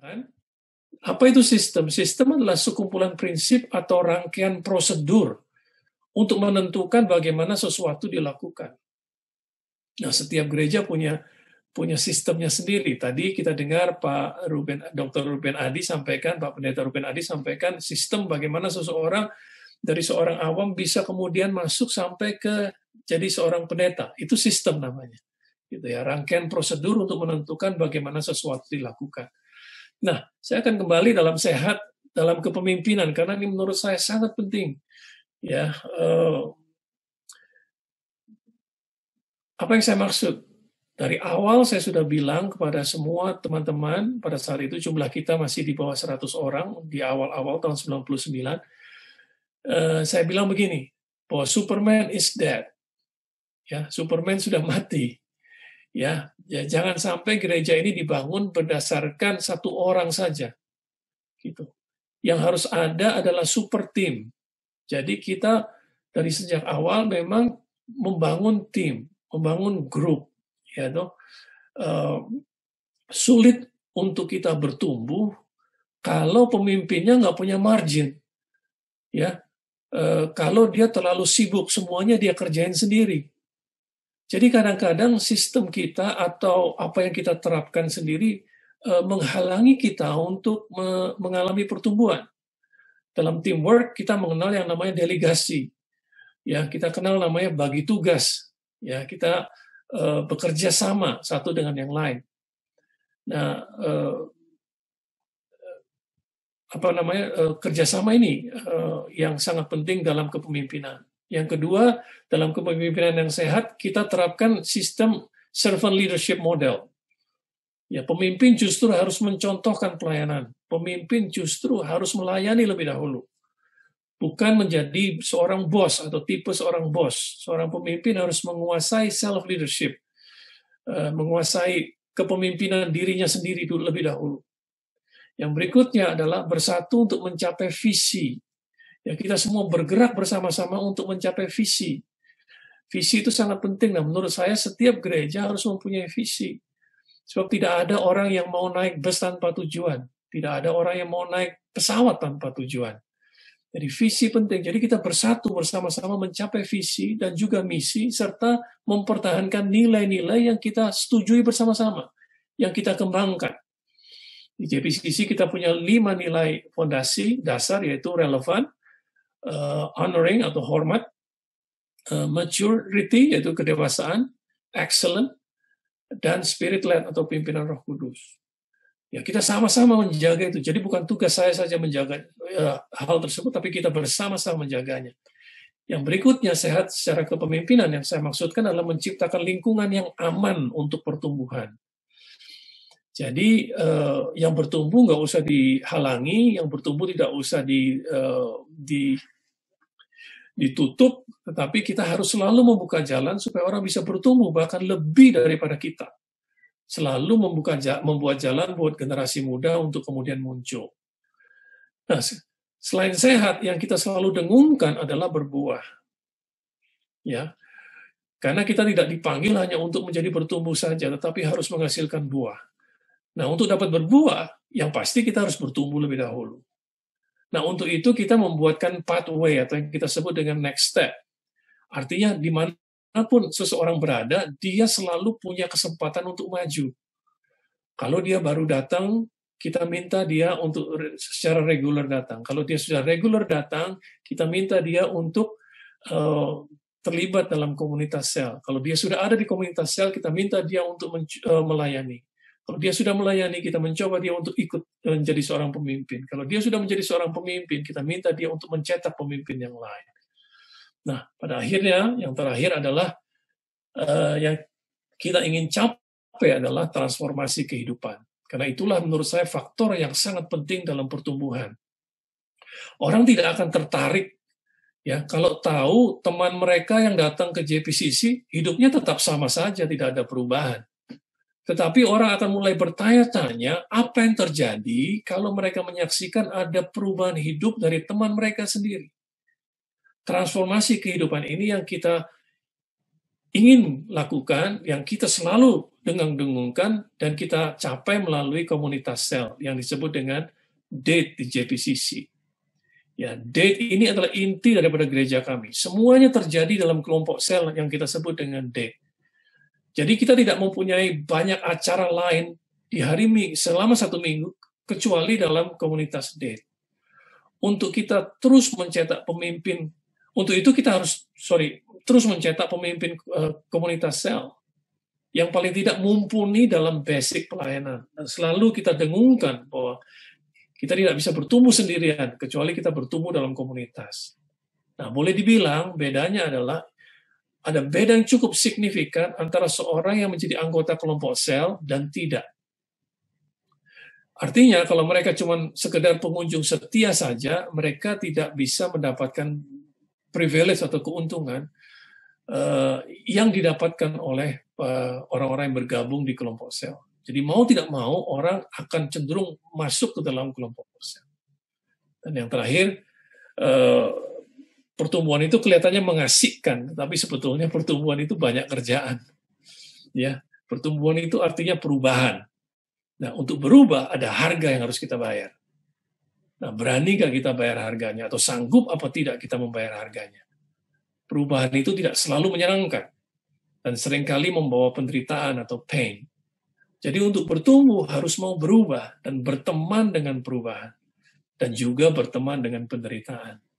Kan? Apa itu sistem? Sistem adalah sekumpulan prinsip atau rangkaian prosedur untuk menentukan bagaimana sesuatu dilakukan. Nah, setiap gereja punya punya sistemnya sendiri. Tadi kita dengar Pak Ruben, Dr. Ruben Adi sampaikan, Pak Pendeta Ruben Adi sampaikan sistem bagaimana seseorang dari seorang awam bisa kemudian masuk sampai ke jadi seorang pendeta. Itu sistem namanya. Gitu ya, rangkaian prosedur untuk menentukan bagaimana sesuatu dilakukan. Nah, saya akan kembali dalam sehat dalam kepemimpinan karena ini menurut saya sangat penting. Ya, uh, apa yang saya maksud? Dari awal saya sudah bilang kepada semua teman-teman, pada saat itu jumlah kita masih di bawah 100 orang, di awal-awal tahun 99, Uh, eh, saya bilang begini, bahwa Superman is dead. Ya, Superman sudah mati. Ya, ya jangan sampai gereja ini dibangun berdasarkan satu orang saja. Gitu. Yang harus ada adalah super tim. Jadi kita dari sejak awal memang membangun tim, membangun grup, ya toh. Uh, sulit untuk kita bertumbuh kalau pemimpinnya nggak punya margin, ya. E, kalau dia terlalu sibuk semuanya dia kerjain sendiri, jadi kadang-kadang sistem kita atau apa yang kita terapkan sendiri e, menghalangi kita untuk mengalami pertumbuhan. Dalam teamwork kita mengenal yang namanya delegasi. Ya, kita kenal namanya bagi tugas. Ya, kita e, bekerja sama satu dengan yang lain. Nah, e, apa namanya kerjasama ini yang sangat penting dalam kepemimpinan. Yang kedua, dalam kepemimpinan yang sehat, kita terapkan sistem servant leadership model. Ya, pemimpin justru harus mencontohkan pelayanan. Pemimpin justru harus melayani lebih dahulu. Bukan menjadi seorang bos atau tipe seorang bos. Seorang pemimpin harus menguasai self leadership, eh, menguasai kepemimpinan dirinya sendiri dulu lebih dahulu. Yang berikutnya adalah bersatu untuk mencapai visi Ya, kita semua bergerak bersama-sama untuk mencapai visi. Visi itu sangat penting. Nah, menurut saya setiap gereja harus mempunyai visi. Sebab tidak ada orang yang mau naik bus tanpa tujuan. Tidak ada orang yang mau naik pesawat tanpa tujuan. Jadi visi penting. Jadi kita bersatu bersama-sama mencapai visi dan juga misi serta mempertahankan nilai-nilai yang kita setujui bersama-sama, yang kita kembangkan. Di JPCC kita punya lima nilai fondasi dasar yaitu relevan, uh, honoring atau hormat, uh, maturity yaitu kedewasaan, excellent, dan spirit led atau pimpinan Roh Kudus. Ya kita sama-sama menjaga itu. Jadi bukan tugas saya saja menjaga uh, hal tersebut, tapi kita bersama-sama menjaganya. Yang berikutnya sehat secara kepemimpinan yang saya maksudkan adalah menciptakan lingkungan yang aman untuk pertumbuhan. Jadi eh, yang bertumbuh nggak usah dihalangi, yang bertumbuh tidak usah di, eh, di ditutup, tetapi kita harus selalu membuka jalan supaya orang bisa bertumbuh bahkan lebih daripada kita. Selalu membuka membuat jalan buat generasi muda untuk kemudian muncul. Nah, selain sehat yang kita selalu dengungkan adalah berbuah. Ya. Karena kita tidak dipanggil hanya untuk menjadi bertumbuh saja, tetapi harus menghasilkan buah. Nah, untuk dapat berbuah, yang pasti kita harus bertumbuh lebih dahulu. Nah, untuk itu kita membuatkan pathway atau yang kita sebut dengan next step. Artinya, dimanapun seseorang berada, dia selalu punya kesempatan untuk maju. Kalau dia baru datang, kita minta dia untuk secara reguler datang. Kalau dia sudah reguler datang, kita minta dia untuk eh, terlibat dalam komunitas sel. Kalau dia sudah ada di komunitas sel, kita minta dia untuk eh, melayani. Kalau dia sudah melayani, kita mencoba dia untuk ikut eh, menjadi seorang pemimpin. Kalau dia sudah menjadi seorang pemimpin, kita minta dia untuk mencetak pemimpin yang lain. Nah, pada akhirnya yang terakhir adalah uh, yang kita ingin capai adalah transformasi kehidupan. Karena itulah menurut saya faktor yang sangat penting dalam pertumbuhan. Orang tidak akan tertarik ya kalau tahu teman mereka yang datang ke JPCC hidupnya tetap sama saja, tidak ada perubahan tetapi orang akan mulai bertanya-tanya apa yang terjadi kalau mereka menyaksikan ada perubahan hidup dari teman mereka sendiri. Transformasi kehidupan ini yang kita ingin lakukan, yang kita selalu dengan dengungkan dan kita capai melalui komunitas sel yang disebut dengan date di JPCC. Ya, date ini adalah inti daripada gereja kami. Semuanya terjadi dalam kelompok sel yang kita sebut dengan date jadi kita tidak mempunyai banyak acara lain di hari minggu, selama satu minggu, kecuali dalam komunitas date. Untuk kita terus mencetak pemimpin, untuk itu kita harus, sorry, terus mencetak pemimpin eh, komunitas sel yang paling tidak mumpuni dalam basic pelayanan. Dan selalu kita dengungkan bahwa kita tidak bisa bertumbuh sendirian, kecuali kita bertumbuh dalam komunitas. Nah, boleh dibilang bedanya adalah ada beda yang cukup signifikan antara seorang yang menjadi anggota kelompok sel dan tidak. Artinya kalau mereka cuma sekedar pengunjung setia saja, mereka tidak bisa mendapatkan privilege atau keuntungan eh, yang didapatkan oleh eh, orang-orang yang bergabung di kelompok sel. Jadi mau tidak mau orang akan cenderung masuk ke dalam kelompok sel. Dan yang terakhir, eh, pertumbuhan itu kelihatannya mengasihkan, tapi sebetulnya pertumbuhan itu banyak kerjaan. Ya, pertumbuhan itu artinya perubahan. Nah, untuk berubah ada harga yang harus kita bayar. Nah, beranikah kita bayar harganya atau sanggup apa tidak kita membayar harganya? Perubahan itu tidak selalu menyenangkan dan seringkali membawa penderitaan atau pain. Jadi untuk bertumbuh harus mau berubah dan berteman dengan perubahan dan juga berteman dengan penderitaan.